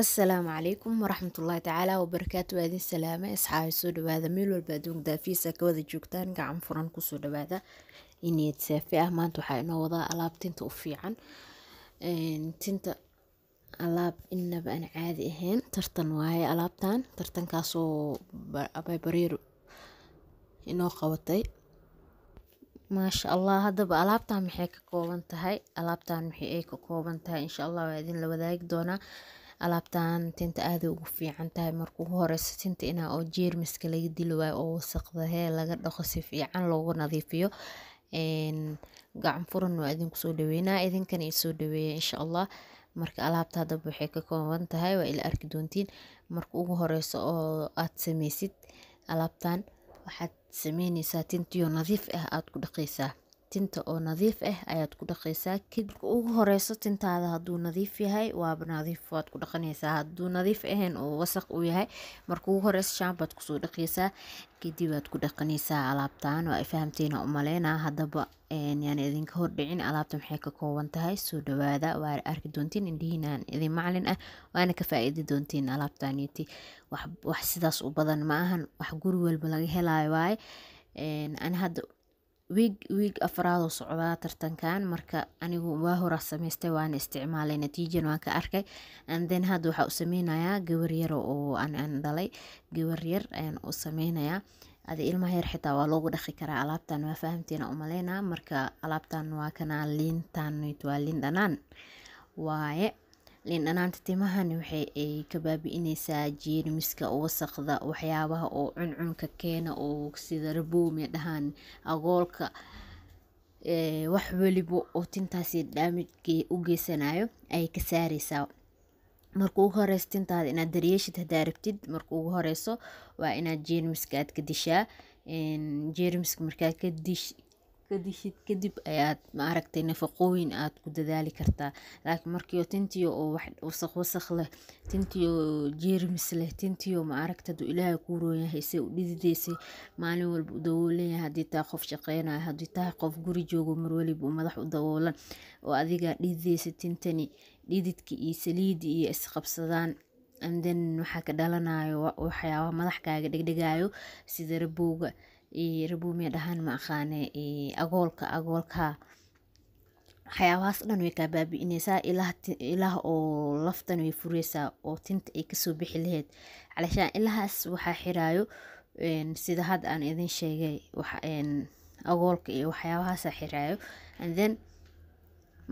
asalaamu calaykum waraxmatullahi tacaala wabarakaatu waa idin salaamay asxaabi soo dhawaada meel walba adduunka daafiisa ka wada joogtaan gacan furan kusoo dhawaada ineed saafi ah maanta waxaa inoo wadaa alaab tinta u fiican tinta alaab inaba aan caadi ahayn tartan waaye alaabtan tartankaasoo baybariir inoo qabatay maasha allah haddaba alaabtan maxay ka kooban tahay alaabtan maxay ay ka kooban tahay insha allah waa idin la wadaagi doonaa alaabtan tinta aaday ugu fiican tahay marka ugu horeyso tinta inaa oo jeermiska laga dili waayo oo wasaqdahee laga dhaqo si fiican loogu nadiifiyo gacan furan waa idinku soo dhaweynaa idinkana isoo dhaweeya insha allah marka alaabta hadaba waxay ka kooban tahay waa ila arki doontiin marka ugu horeyso oo aad sameysid alaabtan waxaad sameyneysaa tintiyo nadiif ah aada ku dhaqeysaa tinta oo nadiif ah ayaad ku dhaqaysaa kadib ugu horeyso tintaada haduu nadiif yahay waaba nadiif waad ku dhaqanaysaa hadduu nadiif ahayn oo wasaq uu yahay marka ugu horeyso shaambaad kusoo dhaqaysaa kadib waad ku dhaqanaysaa alaabtan waa fahamteyna u maleynaa yaan idinka hordhicin alaabta maxay ka kooban tahay soo dhawaada waa arki doontiin indhihiinaan idin macalin ah waana ka faa doontiin alaabtaniti wax sidaas u badan ma ahan wax guri walba laga helaayo waaye ani hadda wiig wiig afraadoo socdaa tartankan marka anigu waa horaa sameystay waana isticmaalay natiijan waan ka arkay anden hadda waxaa u sameynayaa gabaryar oo aan dhalay gabaryar ayaan u sameynayaa adi ilmaha yar xitaa waa loogu dhaqi karaa alaabtan waa fahamteen umaleynaa marka alaabtan waa kanaa liintan waa liin dhanaan waaye liin dhanaanta timahani waxa ay ka baabi'inaysaa jeermiska wasaqda waxyaabaha oo cuncunka keena oo sida rabowmi dhahaan agoolka wax weliba oo tintaasi dhaamid u geysanayo ayay ka saareysaa marka ugu horeyso tintaada inaad daryeeshid haddaa rabtid marka ugu horeyso waa inaad jeermiska aad ka dishaa jeermiska markaad ka dish kadishid kadib ayaad maaragtay nafaqooyin aad ku dadaali kartaa laakin markii tintiyo oo wax wasaq wasaq leh tintiyo jeermis leh tintiyo maaragta haduu ilaahay kuu roon se u dhididaysay maalin walba u daboolanyahay haddii tahay qof shaqeynaya haddii tahay qof guri joogo marwaliba u madax u daboolan oo adigaa dhididaysa tintani dhididka iyo saliidi iyo isqabsadaan amden waxaa ka dhalanayo waxyaabaha madax kaaga dhegdhegaayo sida rabowga rabumi dhahaan maaqaane agoolka agoolka waxyaabahaas dhan way kaa baabi'ineysaa ilaah oo laftan way fureysaa oo tinta ay kasoo bixi laheyd calaashaan ilahaas waxaa xiraayo sida had aan idin sheegay agoolka iyo waxyaabahaasa xiraayo and then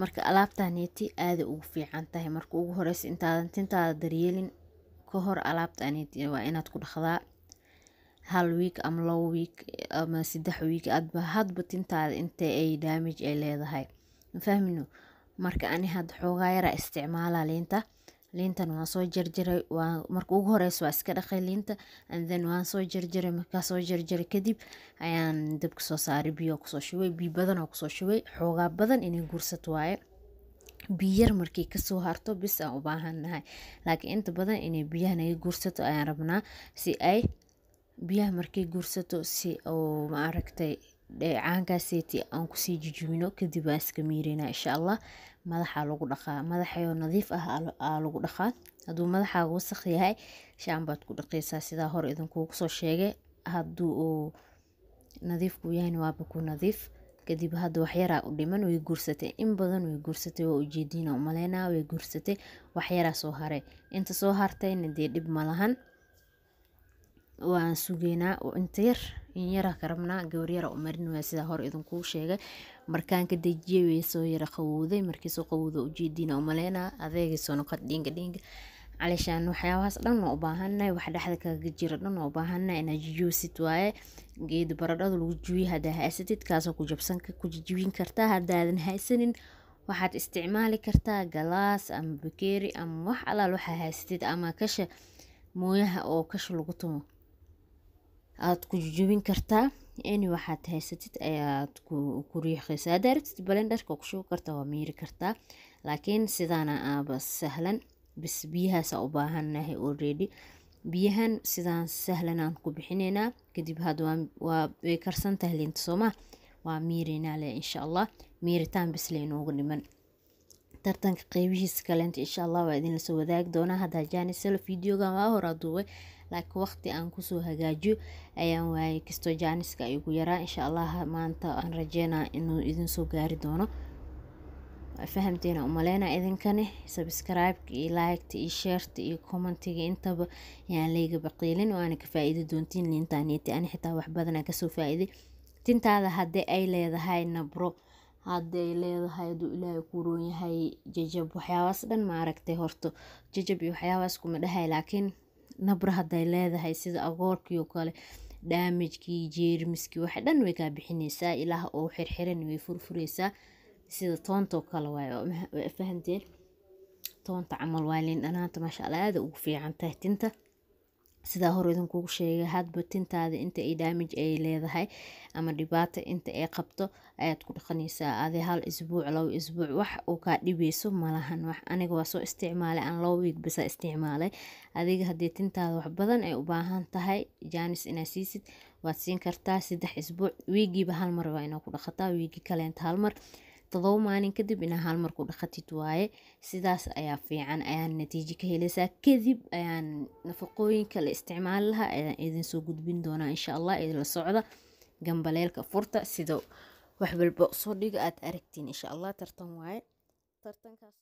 marka alaabtaneeti aada ugu fiican tahay marka ugu horeysa intaadan tintaada daryeelin ka hor alaabtaneeti waa inaad ku dhaqdaa hal week ama labo week ama saddex week adba hadba tintaada inta ay damage ay leedahay mafahmino marka ani hadda xoogaa yara isticmaala liinta liintan waan soo jarjaray marka ugu horeysa waa iska dhaqay liinta and then waan soo jarjaray markaa soo jarjaray kadib ayaan dabka soo saaray biyo kusoo shubay biyo badan oo kusoo shubay xoogaa badan inay guursato waaye biyo yar kasoo harto bis aan u laakiin inta badan inay biyaha naga guursato ayaan rabnaa si ay biyaha markay gursato si oo maaragtay caankaaseti aan kusii jijibino kadib waan iska miirina insha allah madaxa lagu dhaqaa madaxayoo nadiif ah aa lagu dhaqaa hadduu madaxaaga wasaq yahay shaan ku dhaqaysaa sidaa hore idinkuugu soo sheegay hadduu uu nadiifku yahayna waaba ku nadiif kadib hadda waxyaraa u dhiman way guursatay in badan way guursatay waa ujeediina umaleynaa way guursatay waxyaraa soo haray inta soo hartayna dee dhib ma lahan waan sugeynaa oo inta yar inyara ka rabnaa gabar yara u marin hor idinkuu sheegay markaan ka dejiyey way soo yara qawowday markii soo qawowda ujeediina umaleynaa adeegay noqod dhinga dhinga caleeshaan waxyaabahaas dhan oo u wax dhexda kaga jira dhan oo u baahannahay waaye geed baradhada lagu jibiyo haddaa haysatid kaasoo ku jabsan ku jijibin kartaa haddaadan haysanin waxaad isticmaali kartaa galaas ama bakeri ama wax alaal waxaa haysatid ama kasha mooyaha oo kasha lagu tumo aad ku jujubin kartaa ini waxaad haysatid ayaad ku riixaysa haddaa rabtid balendarka kushubi kartaa waa miiri kartaa laakiin sidaana aaba sahlan bis biyahaasa u baahanahay already biyahan sidaan sahlanaan ku bixineynaa kadib had way karsan tahay liinta sooma waa miireynaa le insha allah miiritaan bislaynoogu dhiman tartanka qeybihiisa kalenta insha allah waa idinlasoo wadaagi doonaa haddaa jaanisel videogan waa horaa duubay laakiin waqti aan kusoo hagaajiyo ayaan waayay kisto jaaniska ay yaraa insha allah maanta aan rajeynaa inuu idinsoo gaari doono fahamteena umaleynaa idinkane sabscribe iyo like iyo sheerta iyo commentiga intaba yaan layga baqiilin waana ka faa doontiin liintaanieti ani xitaa wax badana kasoo faa tintaada haddii ay leedahay nabro haddii ay leedahay aduu ilaahay ku roon yahay jajab waxyaabaas dhan maaragtay horto jajab iyo waxyaabaas kuma dhahay laakiin nabra haday leedahay sida agoorkii oo kale daamajkii jeermiskii waxa dhan way kaa bixinaysaa ilaah oo xirxiran way furfureysaa sida toontoo kale waayo fahanteen toonta camal waa liin dhanaanta maasha allah aada ugu fiican tahay tinta sidaa hore idinkugu sheegay hadba tintaada inta ay daamij ay leedahay ama dhibaato inta ay qabto ayaad ku dhaqanaysaa adi hal isbuuc laba isbuuc wax uu kaa dhibeyso malahan wax aniga waa soo isticmaalay aan laba wiig bisa isticmaalay adiga haddii tintaada wax badan ay u baahan tahay jaanis inaa siisid waad siin kartaa saddex isbuuc wiigiiba hal mar waa inaa ku dhaqataa wiigii kaleenta hal mar todoba maalin kadib inaa hal marku dhaqatid waaye sidaas ayaa fiican ayaan natiijo ka helaysaa kadib ayaan nafaqooyinka la isticmaali lahaa ayaan idinsoo gudbin doonaa insha allah idinla socda gambaleelka furta sida wax walba soo dhiga aad aragtiin insha allah tartan waaye tartankaas